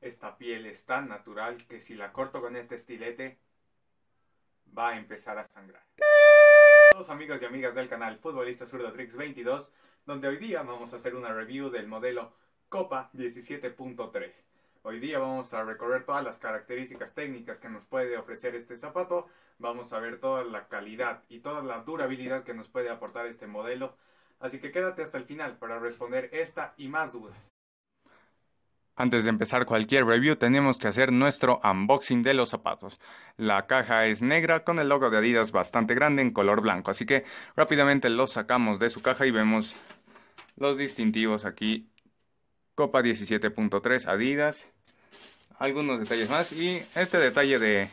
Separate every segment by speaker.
Speaker 1: Esta piel es tan natural que si la corto con este estilete, va a empezar a sangrar. Todos amigos y amigas del canal Futbolista surdo Tricks 22, donde hoy día vamos a hacer una review del modelo Copa 17.3. Hoy día vamos a recorrer todas las características técnicas que nos puede ofrecer este zapato, vamos a ver toda la calidad y toda la durabilidad que nos puede aportar este modelo, así que quédate hasta el final para responder esta y más dudas. Antes de empezar cualquier review tenemos que hacer nuestro unboxing de los zapatos. La caja es negra con el logo de Adidas bastante grande en color blanco, así que rápidamente los sacamos de su caja y vemos los distintivos aquí. Copa 17.3 Adidas, algunos detalles más y este detalle de,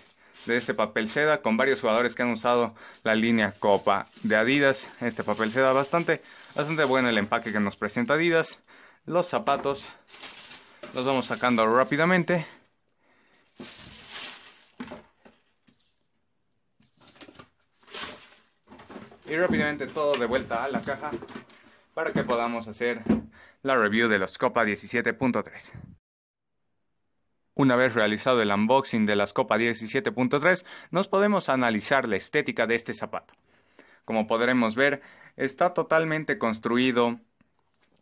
Speaker 1: de este papel seda con varios jugadores que han usado la línea Copa de Adidas. Este papel seda bastante, bastante bueno el empaque que nos presenta Adidas. Los zapatos los vamos sacando rápidamente. Y rápidamente todo de vuelta a la caja para que podamos hacer la review de los Copa 17.3. Una vez realizado el unboxing de las Copa 17.3, nos podemos analizar la estética de este zapato. Como podremos ver, está totalmente construido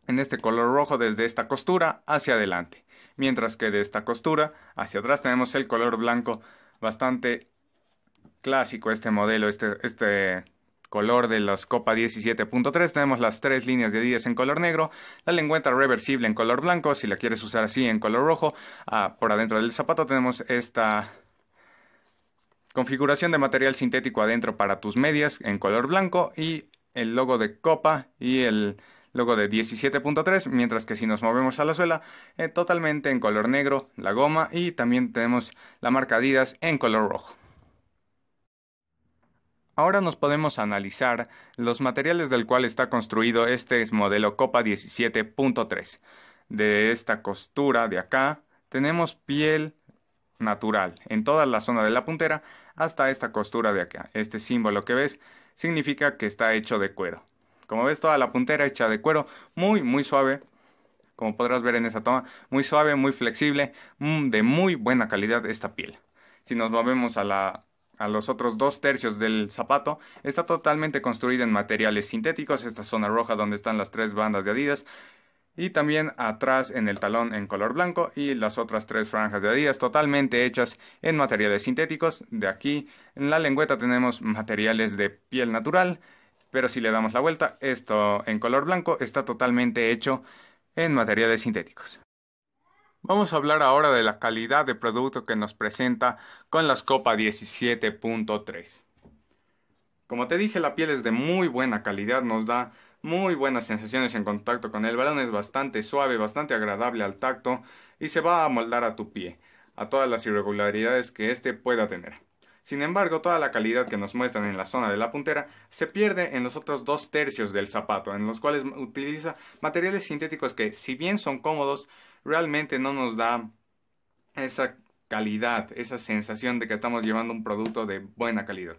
Speaker 1: en este color rojo desde esta costura hacia adelante. Mientras que de esta costura hacia atrás tenemos el color blanco bastante clásico este modelo, este, este color de los Copa 17.3. Tenemos las tres líneas de adidas en color negro, la lengüeta reversible en color blanco, si la quieres usar así en color rojo. Ah, por adentro del zapato tenemos esta configuración de material sintético adentro para tus medias en color blanco y el logo de Copa y el luego de 17.3, mientras que si nos movemos a la suela, eh, totalmente en color negro, la goma y también tenemos la marca Adidas en color rojo. Ahora nos podemos analizar los materiales del cual está construido este modelo Copa 17.3. De esta costura de acá tenemos piel natural en toda la zona de la puntera hasta esta costura de acá. Este símbolo que ves significa que está hecho de cuero. Como ves, toda la puntera hecha de cuero, muy, muy suave. Como podrás ver en esa toma, muy suave, muy flexible, mm, de muy buena calidad esta piel. Si nos movemos a, la, a los otros dos tercios del zapato, está totalmente construida en materiales sintéticos, esta zona roja donde están las tres bandas de Adidas, y también atrás en el talón en color blanco y las otras tres franjas de Adidas totalmente hechas en materiales sintéticos. De aquí en la lengüeta tenemos materiales de piel natural pero si le damos la vuelta, esto en color blanco está totalmente hecho en materiales sintéticos. Vamos a hablar ahora de la calidad de producto que nos presenta con la Copa 17.3. Como te dije, la piel es de muy buena calidad, nos da muy buenas sensaciones en contacto con el balón, es bastante suave, bastante agradable al tacto y se va a moldar a tu pie, a todas las irregularidades que éste pueda tener. Sin embargo, toda la calidad que nos muestran en la zona de la puntera se pierde en los otros dos tercios del zapato, en los cuales utiliza materiales sintéticos que, si bien son cómodos, realmente no nos da esa calidad, esa sensación de que estamos llevando un producto de buena calidad.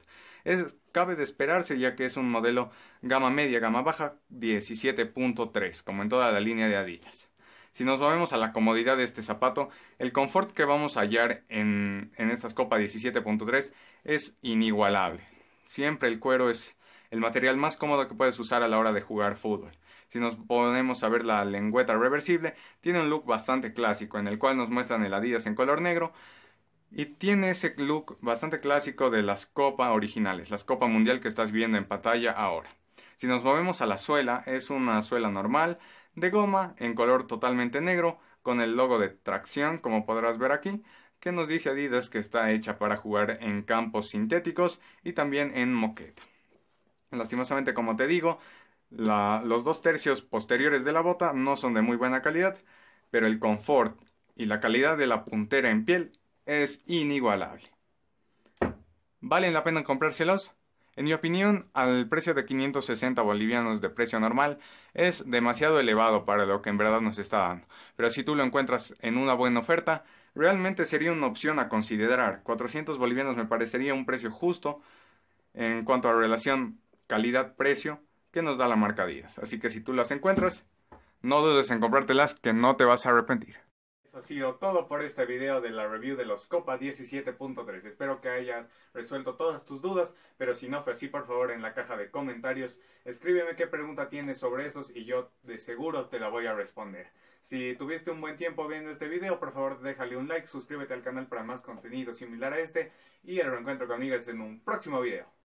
Speaker 1: cabe de esperarse ya que es un modelo gama media, gama baja 17.3, como en toda la línea de Adidas. Si nos movemos a la comodidad de este zapato, el confort que vamos a hallar en, estas Copa 17.3 es inigualable. Siempre el cuero es el material más cómodo que puedes usar a la hora de jugar fútbol. Si nos ponemos a ver la lengüeta reversible, tiene un look bastante clásico en el cual nos muestran heladillas en color negro y tiene ese look bastante clásico de las Copa originales, las Copa Mundial que estás viendo en pantalla ahora. Si nos movemos a la suela, es una suela normal, de goma, en color totalmente negro, con el logo de tracción, como podrás ver aquí, que nos dice Adidas que está hecha para jugar en campos sintéticos y también en moqueta. Lastimosamente, como te digo, los dos tercios posteriores de la bota no son de muy buena calidad, pero el confort y la calidad de la puntera en piel es inigualable. ¿Valen la pena comprárselos? En mi opinión, al precio de 560 bolivianos de precio normal es demasiado elevado para lo que en verdad nos está dando, pero si tú lo encuentras en una buena oferta, realmente sería una opción a considerar. 400 bolivianos me parecería un precio justo en cuanto a relación calidad-precio que nos da la marca Díaz. Así que si tú las encuentras, no dudes en comprártelas que no te vas a arrepentir ha sido todo por este video de la review de los Copa 17.3. Espero que hayas resuelto todas tus dudas, pero si no fue así, por favor en la caja de comentarios escríbeme qué pregunta tienes sobre esos y yo de seguro te la voy a responder. Si tuviste un buen tiempo viendo este video, por favor déjale un like, suscríbete al canal para más contenido similar a este y el reencuentro conmigo en un próximo video.